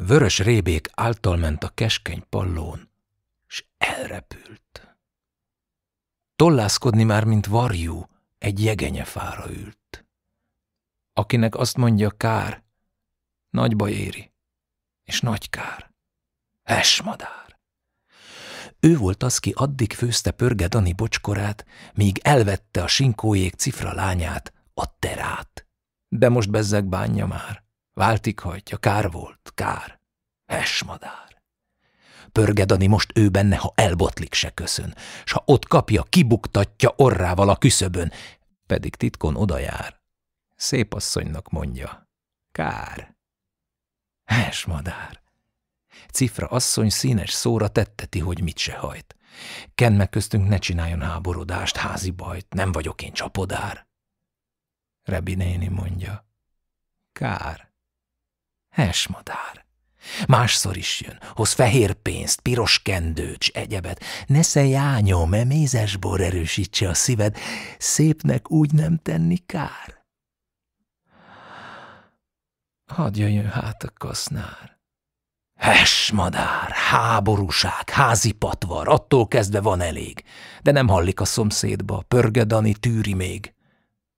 Vörös rébék által ment a keskeny pallón, s elrepült. Tollászkodni már, mint varjú, egy jegenye fára ült. Akinek azt mondja kár, nagy baj éri, és nagy kár. Esmadár. Ő volt az, ki addig főzte pörge Dani bocskorát, míg elvette a sinkójék cifra lányát, a terát. De most bezzeg bánja már. Váltik hagyja, kár volt, kár. Hesmadár. Pörgedani most ő benne, ha elbotlik se köszön, s ha ott kapja, kibuktatja orrával a küszöbön, pedig titkon odajár. Szép asszonynak mondja. Kár. Hesmadár. Cifra asszony színes szóra tetteti, hogy mit se hajt. Ken meg köztünk ne csináljon háborodást, házi bajt, nem vagyok én csapodár. Rebi néni mondja. Kár. Hesmadár. Másszor is jön, hoz fehér pénzt, piros kendőt, s egyebet. Nesze jányom, e mézes bor erősítse a szíved, szépnek úgy nem tenni kár. Hadd jöjjön hát a kasznár. Hesmadár, háborúság, házi patvar, attól kezdve van elég, de nem hallik a szomszédba, pörgedani tűri még.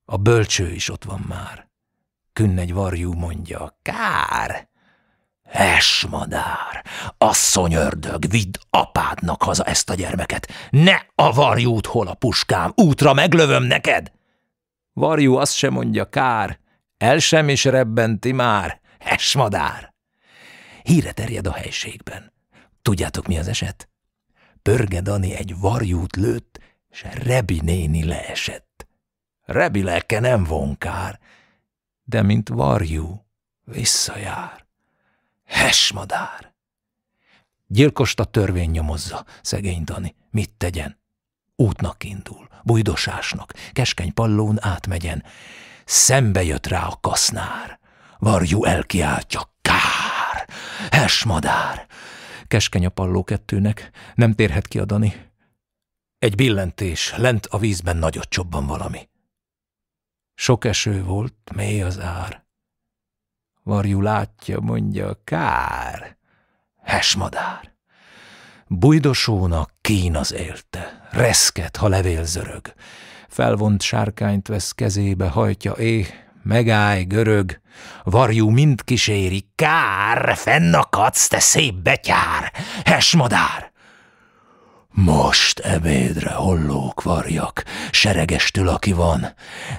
A bölcső is ott van már egy varjú mondja, kár! asszony asszonyördög, vidd apádnak haza ezt a gyermeket. Ne a varjút hol a puskám, útra meglövöm neked! Varjú azt sem mondja, kár, el sem is rebbenti már, esmadár! Híre terjed a helységben. Tudjátok, mi az eset? Pörge Dani egy varjút lőtt, s Rebi néni leesett. Rebi lelke nem vonkár, de mint varjú visszajár. Hesmadár! Gyilkost a törvény nyomozza, szegény Dani. Mit tegyen? Útnak indul, bujdosásnak, keskeny pallón átmegyen. Szembe jött rá a kasznár. Varjú elkiáltja, kár! Hesmadár! Keskeny a palló kettőnek, nem térhet ki a Dani. Egy billentés, lent a vízben nagyot csobban valami. Sok eső volt, mély az ár. Varjú látja, mondja, kár, hesmadár. Bujdosónak kín az élte, reszket, ha levél zörög. Felvont sárkányt vesz kezébe, hajtja é, megállj, görög. Varjú mind kíséri, kár, fennakadsz, te szép betyár, hesmadár. Most ebédre hollók varjak, seregestül aki van,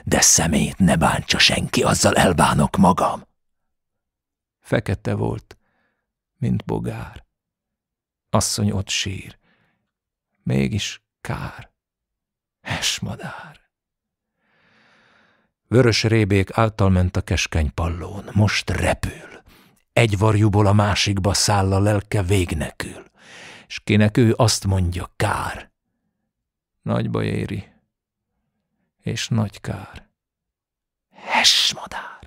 de szemét ne bántsa senki, azzal elbánok magam. Fekete volt, mint bogár. Asszony ott sír. Mégis kár. Esmadár. Vörös rébék által ment a keskeny pallón, most repül. Egy varjúból a másikba száll a lelke végnekül s kinek ő azt mondja, kár. Nagy baj éri, és nagy kár. Hessmadár!